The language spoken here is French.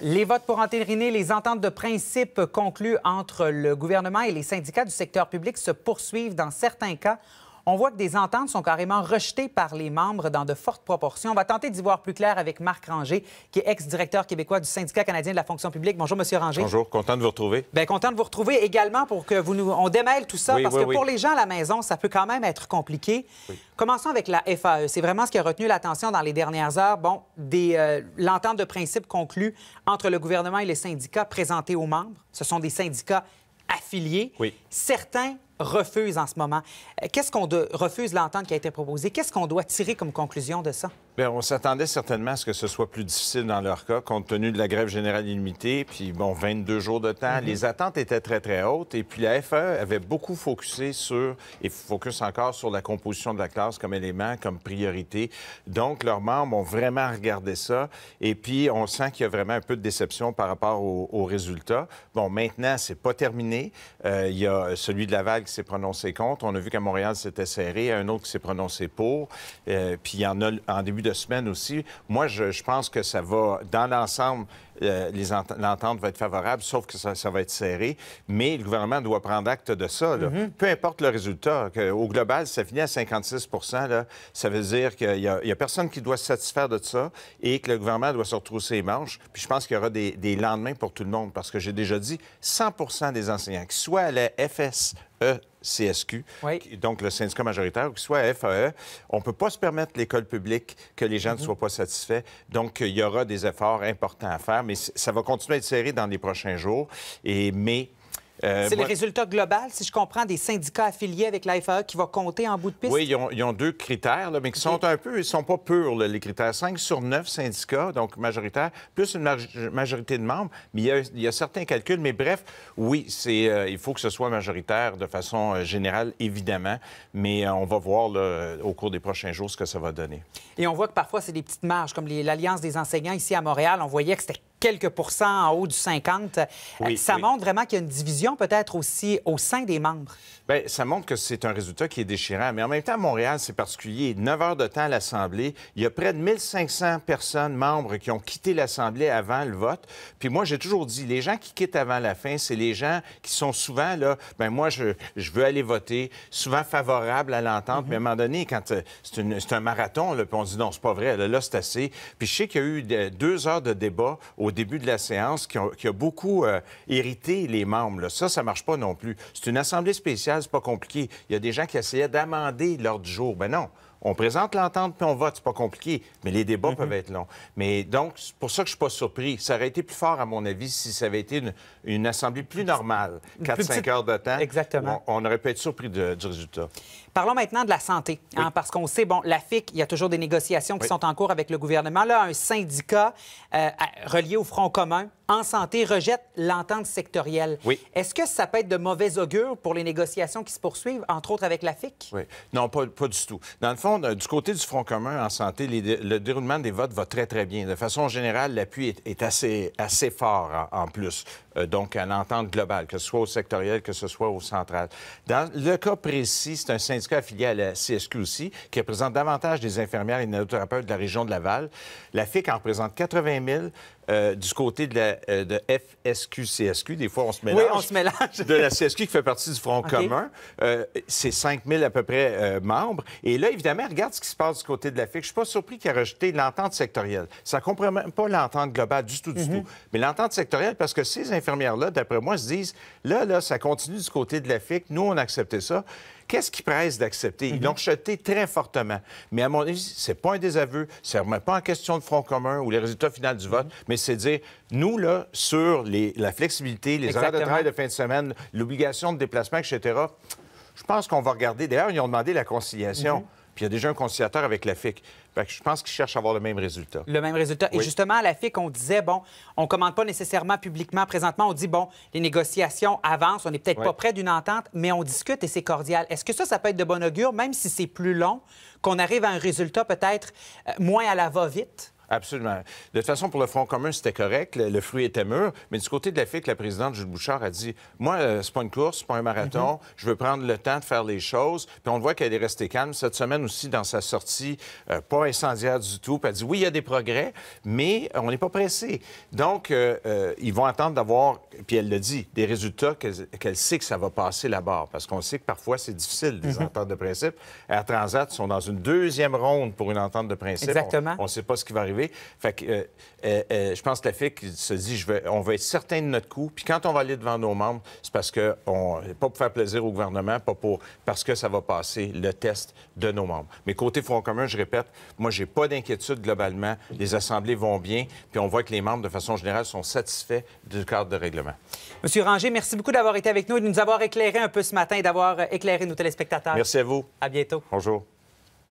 Les votes pour entériner les ententes de principe conclues entre le gouvernement et les syndicats du secteur public se poursuivent dans certains cas on voit que des ententes sont carrément rejetées par les membres dans de fortes proportions. On va tenter d'y voir plus clair avec Marc Ranger, qui est ex-directeur québécois du Syndicat canadien de la fonction publique. Bonjour, Monsieur Rangé. Bonjour, content de vous retrouver. Bien, content de vous retrouver également pour que vous nous... on démêle tout ça, parce que pour les gens à la maison, ça peut quand même être compliqué. Commençons avec la FAE. C'est vraiment ce qui a retenu l'attention dans les dernières heures. Bon, euh, l'entente de principe conclue entre le gouvernement et les syndicats présentés aux membres. Ce sont des syndicats affiliés. Oui. Certains refuse en ce moment. Euh, qu'est-ce qu'on refuse l'entente qui a été proposée? Qu'est-ce qu'on doit tirer comme conclusion de ça? Ben, on s'attendait certainement à ce que ce soit plus difficile dans leur cas, compte tenu de la grève générale illimitée, puis bon, 22 jours de temps. Mm-hmm. Les attentes étaient très, très hautes. Et puis la FE avait beaucoup focusé sur, et focus encore sur la composition de la classe comme élément, comme priorité. Donc, leurs membres ont vraiment regardé ça. Et puis, on sent qu'il y a vraiment un peu de déception par rapport aux, résultats. Bon, maintenant, c'est pas terminé. Euh, il y a celui de Laval qui s'est prononcé contre. On a vu qu'à Montréal, c'était serré. Un autre qui s'est prononcé pour. Euh, puis, il y en a en début de aussi. Moi, je pense que ça va, dans l'ensemble, euh, l'entente va être favorable, sauf que ça, va être serré. Mais le gouvernement doit prendre acte de ça. Mm-hmm. Peu importe le résultat. au global, ça finit à 56 là, Ça veut dire qu'il n'y a, personne qui doit se satisfaire de ça et que le gouvernement doit se retrousser les manches. Puis je pense qu'il y aura des, lendemains pour tout le monde parce que j'ai déjà dit 100 des enseignants, que soit à la FSE, CSQ, donc le syndicat majoritaire, ou que soit FAE, on ne peut pas se permettre l'école publique que les gens ne mm-hmm. soient pas satisfaits. Donc, il y aura des efforts importants à faire mais ça va continuer à être serré dans les prochains jours. Et, mais euh, c'est le résultat global, si je comprends, des syndicats affiliés avec la qui va compter en bout de piste? Oui, ils ont, deux critères, mais qui sont un peu, ils sont pas purs, les critères. 5 sur 9 syndicats, donc majoritaire, plus une majorité de membres, mais il y a, certains calculs. Mais bref, oui, c'est, euh, il faut que ce soit majoritaire de façon euh, générale, évidemment, mais on va voir au cours des prochains jours ce que ça va donner. Et on voit que parfois, c'est des petites marges, comme l'Alliance des enseignants ici à Montréal. On voyait que c'était quelques pourcents en haut du 50. Euh, ça montre vraiment qu'il y a une division peut-être aussi au sein des membres. Bien, ça montre que c'est un résultat qui est déchirant. Mais en même temps, Montréal, c'est particulier. 9 heures de temps à l'Assemblée. Il y a près de 1500 personnes, membres, qui ont quitté l'Assemblée avant le vote. Puis moi, j'ai toujours dit, les gens qui quittent avant la fin, c'est les gens qui sont souvent là, ben moi, je, je, veux aller voter, souvent favorable à l'entente. Mhm. Mais à un moment donné, quand euh, c'est un marathon, puis on dit non, c'est pas vrai, là, là c'est assez. Puis je sais qu'il y a eu deux heures de débat au au début de la séance qui, a beaucoup euh, irrité les membres. Là. Ça, ça marche pas non plus. C'est une assemblée spéciale, c'est pas compliqué. Il y a des gens qui essayaient d'amender l'ordre du jour. Ben non, on présente l'entente, puis on vote. C'est pas compliqué, mais les débats mhm. peuvent être longs. Mais donc, c'est pour ça que je suis pas surpris. Ça aurait été plus fort, à mon avis, si ça avait été une, assemblée plus normale, 4-5 heures de temps. Exactement. On, aurait pu être surpris du résultat. Parlons maintenant de la santé, hein, parce qu'on sait, bon, la FIC, il y a toujours des négociations qui sont en cours avec le gouvernement. Là, un syndicat euh, relié au Front commun en santé rejette l'entente sectorielle. Oui. Est-ce que ça peut être de mauvais augure pour les négociations qui se poursuivent, entre autres avec la FIC? Oui. Non, pas, pas du tout. Dans le fond, euh, du côté du Front commun en santé, le déroulement des votes va très, très bien. De façon générale, l'appui est, assez, assez fort en plus. Euh, donc à l'entente globale, que ce soit au sectoriel, que ce soit au central. Dans le cas précis, c'est un syndicat affilié à la CSQ aussi, qui représente davantage des infirmières et des thérapeutes de la région de Laval. La FIC en représente 80 000. Euh, du côté de la euh, FSQ-CSQ. Des fois, on se mélange. Oui, on se mélange. de la CSQ qui fait partie du Front commun. c'est 5 000 à peu près membres. Et là, évidemment, regarde ce qui se passe du côté de la FIC. Je ne suis pas surpris qu'il a rejeté l'entente sectorielle. Ça ne compromet pas l'entente globale du tout, du mm-hmm. tout. Mais l'entente sectorielle, parce que ces infirmières infirmières-là, d'après moi, se disent là, là, ça continue du côté de la Nous, on a accepté ça. Qu'est-ce qui presse d'accepter? Ils l'ont mhm. rejeté très fortement. Mais à mon avis, c'est pas un désaveu, ça remet pas en question le Front commun ou les résultats finaux du vote, mhm. mais c'est dire, nous, là, sur la flexibilité, les Exactement. horaires de travail de fin de semaine, l'obligation de déplacement, etc., je pense qu'on va regarder. D'ailleurs, ils ont demandé la conciliation. Mhm il y a déjà un conciliateur avec la FIC. je pense qu'ils cherchent à avoir le même résultat. Le même résultat. Et justement, à la FIC, on disait, bon, on ne commande pas nécessairement publiquement. Présentement, on dit, bon, les négociations avancent, on n'est peut-être pas près d'une entente, mais on discute et c'est cordial. Est-ce que ça, ça peut être de bon augure, même si c'est plus long, qu'on arrive à un résultat peut-être euh, moins à la va-vite? Absolument. De toute façon, pour le Front commun, c'était correct. Le, fruit était mûr. Mais du côté de la FIC, la présidente Jules Bouchard a dit Moi, euh, c'est pas une course, c'est pas un marathon. Mhm. Je veux prendre le temps de faire les choses. Puis on voit qu'elle est restée calme cette semaine aussi dans sa sortie, euh, pas incendiaire du tout. Puis elle dit Oui, il y a des progrès, mais on n'est pas pressé. Donc, euh, ils vont attendre d'avoir, puis elle le dit, des résultats qu'elle sait que ça va passer là-bas, Parce qu'on sait que parfois, c'est difficile, des mhm. ententes de principe. À Transat, ils sont dans une deuxième ronde pour une entente de principe. Exactement. On ne sait pas ce qui va arriver fait que euh, euh, euh, je pense que la FIC se dit je on va être certain de notre coup. Puis quand on va aller devant nos membres, c'est parce que on, pas pour faire plaisir au gouvernement, pas pour parce que ça va passer le test de nos membres. Mais côté Front commun, je répète, moi j'ai pas d'inquiétude globalement. Les assemblées vont bien, puis on voit que les membres de façon générale sont satisfaits du cadre de règlement. Monsieur Ranger, merci beaucoup d'avoir été avec nous et de nous avoir éclairé un peu ce matin et d'avoir éclairé nos téléspectateurs. Merci à vous. À bientôt. Bonjour.